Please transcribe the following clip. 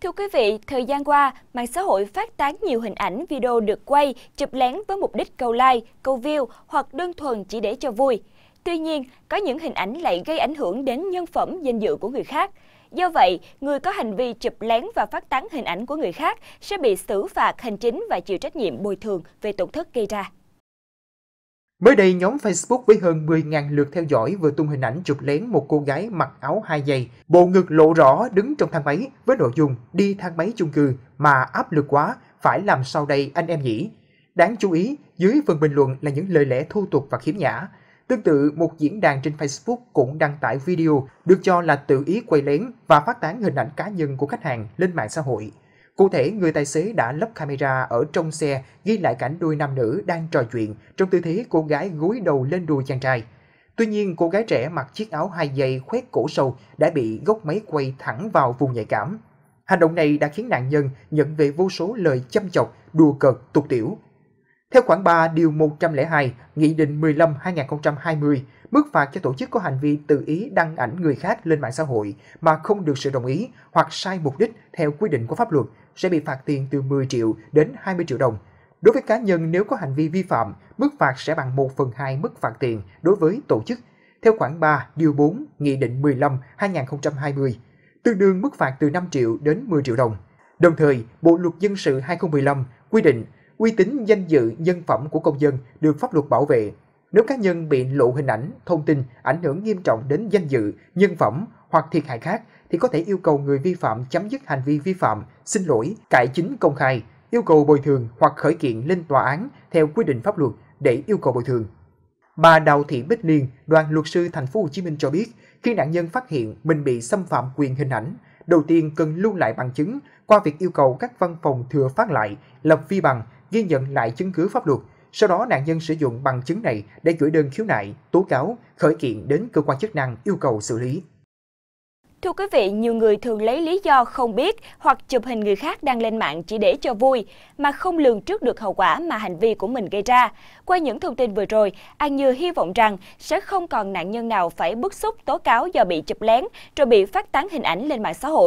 Thưa quý vị, thời gian qua, mạng xã hội phát tán nhiều hình ảnh video được quay, chụp lén với mục đích câu like, câu view hoặc đơn thuần chỉ để cho vui. Tuy nhiên, có những hình ảnh lại gây ảnh hưởng đến nhân phẩm, danh dự của người khác. Do vậy, người có hành vi chụp lén và phát tán hình ảnh của người khác sẽ bị xử phạt hành chính và chịu trách nhiệm bồi thường về tổn thất gây ra. Mới đây, nhóm Facebook với hơn 10.000 lượt theo dõi vừa tung hình ảnh chụp lén một cô gái mặc áo hai giày, bộ ngực lộ rõ đứng trong thang máy với nội dung đi thang máy chung cư mà áp lực quá, phải làm sao đây anh em nhỉ? Đáng chú ý, dưới phần bình luận là những lời lẽ thô tục và khiếm nhã. Tương tự, một diễn đàn trên Facebook cũng đăng tải video được cho là tự ý quay lén và phát tán hình ảnh cá nhân của khách hàng lên mạng xã hội. Cụ thể, người tài xế đã lắp camera ở trong xe ghi lại cảnh đôi nam nữ đang trò chuyện trong tư thế cô gái gối đầu lên đùi chàng trai. Tuy nhiên, cô gái trẻ mặc chiếc áo hai dây khoét cổ sâu đã bị gốc máy quay thẳng vào vùng nhạy cảm. Hành động này đã khiến nạn nhân nhận về vô số lời châm chọc, đùa cợt, tục tiểu. Theo khoảng 3 điều 102 Nghị định 15-2020 mức phạt cho tổ chức có hành vi tự ý đăng ảnh người khác lên mạng xã hội mà không được sự đồng ý hoặc sai mục đích theo quy định của pháp luật sẽ bị phạt tiền từ 10 triệu đến 20 triệu đồng. Đối với cá nhân nếu có hành vi vi phạm, mức phạt sẽ bằng 1 phần 2 mức phạt tiền đối với tổ chức, theo khoản 3 điều 4 Nghị định 15-2020, tương đương mức phạt từ 5 triệu đến 10 triệu đồng. Đồng thời, Bộ Luật Dân sự 2015 quy định uy tín danh dự nhân phẩm của công dân được pháp luật bảo vệ nếu cá nhân bị lộ hình ảnh, thông tin ảnh hưởng nghiêm trọng đến danh dự, nhân phẩm hoặc thiệt hại khác thì có thể yêu cầu người vi phạm chấm dứt hành vi vi phạm, xin lỗi, cải chính công khai, yêu cầu bồi thường hoặc khởi kiện lên tòa án theo quy định pháp luật để yêu cầu bồi thường. Bà Đào Thị Bích Liên, đoàn luật sư thành phố Hồ Chí Minh cho biết, khi nạn nhân phát hiện mình bị xâm phạm quyền hình ảnh, đầu tiên cần lưu lại bằng chứng qua việc yêu cầu các văn phòng thừa phát lại, lập vi bằng, ghi nhận lại chứng cứ pháp luật, sau đó nạn nhân sử dụng bằng chứng này để gửi đơn khiếu nại, tố cáo, khởi kiện đến cơ quan chức năng yêu cầu xử lý. Thưa quý vị, nhiều người thường lấy lý do không biết hoặc chụp hình người khác đang lên mạng chỉ để cho vui mà không lường trước được hậu quả mà hành vi của mình gây ra. Qua những thông tin vừa rồi, An Như hy vọng rằng sẽ không còn nạn nhân nào phải bức xúc tố cáo do bị chụp lén rồi bị phát tán hình ảnh lên mạng xã hội.